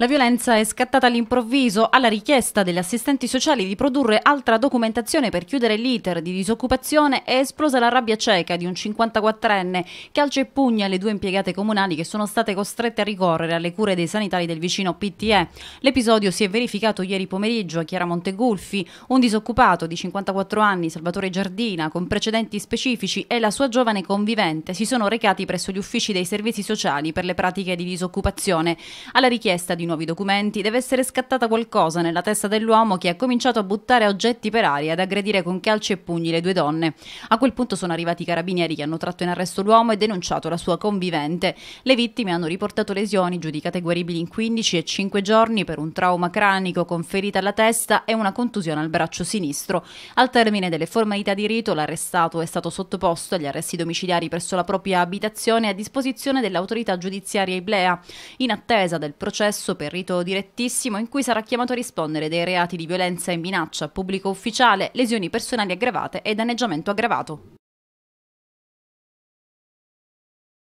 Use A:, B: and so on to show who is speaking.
A: La violenza è scattata all'improvviso alla richiesta degli assistenti sociali di produrre altra documentazione per chiudere l'iter di disoccupazione è esplosa la rabbia cieca di un 54enne che alce e pugna le due impiegate comunali che sono state costrette a ricorrere alle cure dei sanitari del vicino PTE. L'episodio si è verificato ieri pomeriggio a Chiara Montegulfi, un disoccupato di 54 anni, Salvatore Giardina, con precedenti specifici e la sua giovane convivente si sono recati presso gli uffici dei servizi sociali per le pratiche di disoccupazione alla richiesta di un nuovi documenti, deve essere scattata qualcosa nella testa dell'uomo che ha cominciato a buttare oggetti per aria ad aggredire con calci e pugni le due donne. A quel punto sono arrivati i carabinieri che hanno tratto in arresto l'uomo e denunciato la sua convivente. Le vittime hanno riportato lesioni giudicate guaribili in 15 e 5 giorni per un trauma cranico con ferita alla testa e una contusione al braccio sinistro. Al termine delle formalità di rito, l'arrestato è stato sottoposto agli arresti domiciliari presso la propria abitazione a disposizione dell'autorità giudiziaria Iblea, in attesa del processo per rito direttissimo in cui sarà chiamato a rispondere dei reati di violenza e minaccia, pubblico ufficiale, lesioni personali aggravate e danneggiamento aggravato.